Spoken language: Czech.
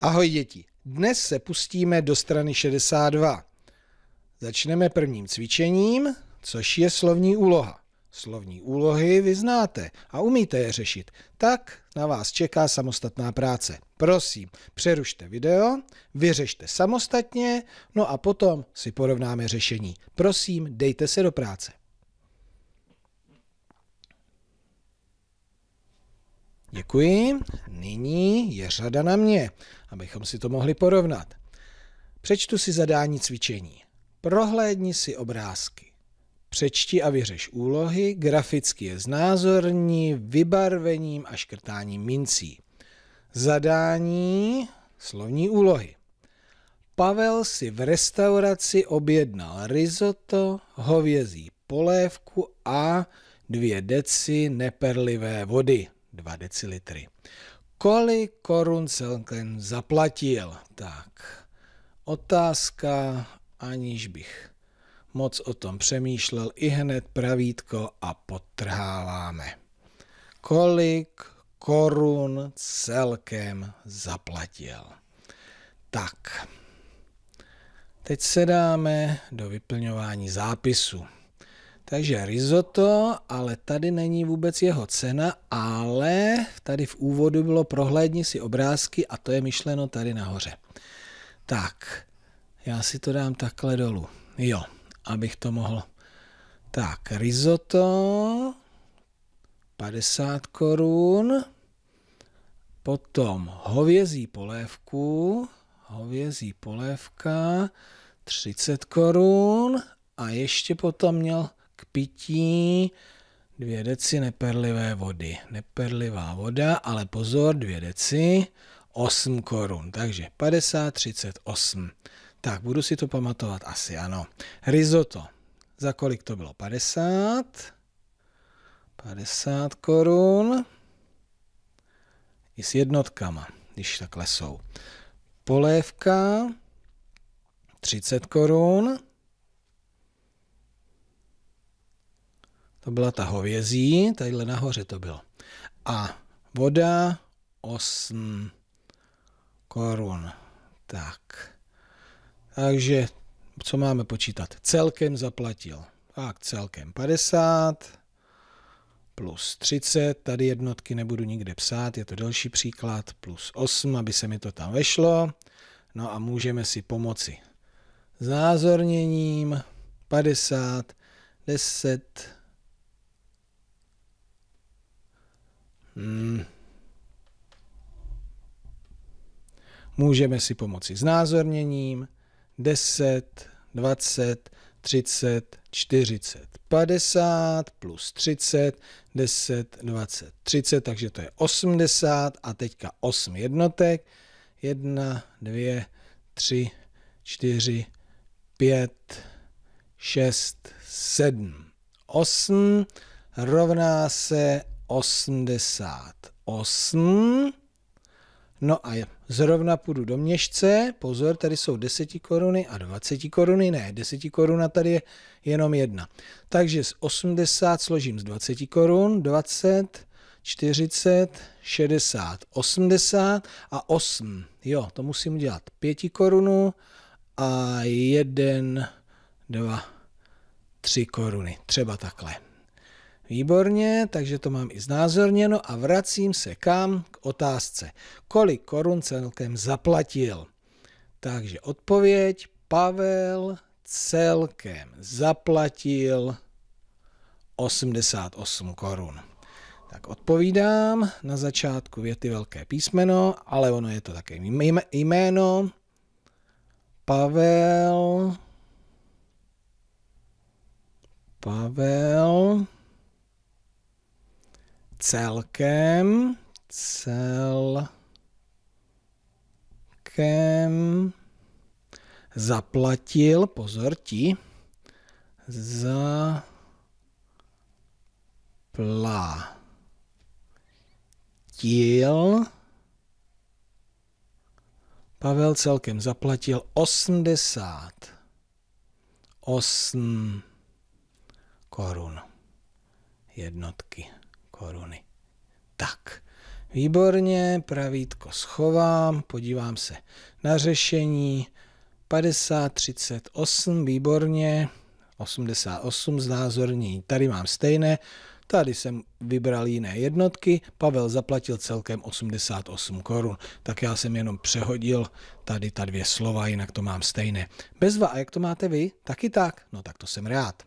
Ahoj děti, dnes se pustíme do strany 62. Začneme prvním cvičením, což je slovní úloha. Slovní úlohy vy znáte a umíte je řešit, tak na vás čeká samostatná práce. Prosím, přerušte video, vyřešte samostatně, no a potom si porovnáme řešení. Prosím, dejte se do práce. Děkuji. Nyní je řada na mě, abychom si to mohli porovnat. Přečtu si zadání cvičení. Prohlédni si obrázky. Přečti a vyřeš úlohy, graficky je znázorní, vybarvením a škrtáním mincí. Zadání slovní úlohy. Pavel si v restauraci objednal risotto, hovězí polévku a dvě deci neperlivé vody. 2 decilitry. Kolik korun celkem zaplatil? Tak, otázka, aniž bych moc o tom přemýšlel, i hned pravítko a potrháváme. Kolik korun celkem zaplatil? Tak, teď se dáme do vyplňování zápisu. Takže risotto, ale tady není vůbec jeho cena, ale tady v úvodu bylo prohlédni si obrázky a to je myšleno tady nahoře. Tak, já si to dám takhle dolů. Jo, abych to mohl. Tak, risotto, 50 korun, potom hovězí polévku, hovězí polévka, 30 korun a ještě potom měl k pití dvě deci neperlivé vody. Neperlivá voda, ale pozor, dvě deci, 8 korun. Takže 50, 38. Tak, budu si to pamatovat asi, ano. Risotto. Za kolik to bylo? 50. 50 korun. I s jednotkama, když takhle jsou. Polévka 30 korun. to byla ta hovězí, tadyhle nahoře to bylo. A voda 8 korun. Tak. Takže co máme počítat? Celkem zaplatil. Tak, celkem 50 plus 30, tady jednotky nebudu nikde psát, je to další příklad, plus 8, aby se mi to tam vešlo. No a můžeme si pomoci Zázorněním 50, 10, Hmm. Můžeme si pomoci s názorněním. 10, 20, 30, 40, 50 plus 30, 10, 20, 30, takže to je 80 a teďka 8 jednotek. 1, 2, 3, 4, 5, 6, 7, 8 rovná se 88. No a zrovna půjdu do měšce, pozor, tady jsou 10 koruny a 20 koruny, ne, 10 koruna tady je jenom jedna. Takže z 80 složím z 20 korun, 20, 40, 60, 80 a 8. Jo, to musím dělat 5 korunu a 1, 2, 3 koruny, třeba takhle. Výborně, takže to mám i znázorněno a vracím se kam? K otázce. Kolik korun celkem zaplatil? Takže odpověď Pavel celkem zaplatil 88 korun. Tak odpovídám na začátku věty velké písmeno, ale ono je to také jméno. Pavel Pavel celkem, celkem zaplatil, pozor ti, zaplatil, Pavel celkem zaplatil 88 korun jednotky koruny. Tak, výborně, pravítko schovám, podívám se na řešení. 50, 38, výborně, 88 znázorní, Tady mám stejné, Tady jsem vybral jiné jednotky, Pavel zaplatil celkem 88 korun, tak já jsem jenom přehodil tady ta dvě slova, jinak to mám stejné. Bezva, a jak to máte vy? Taky tak? No tak to jsem rád.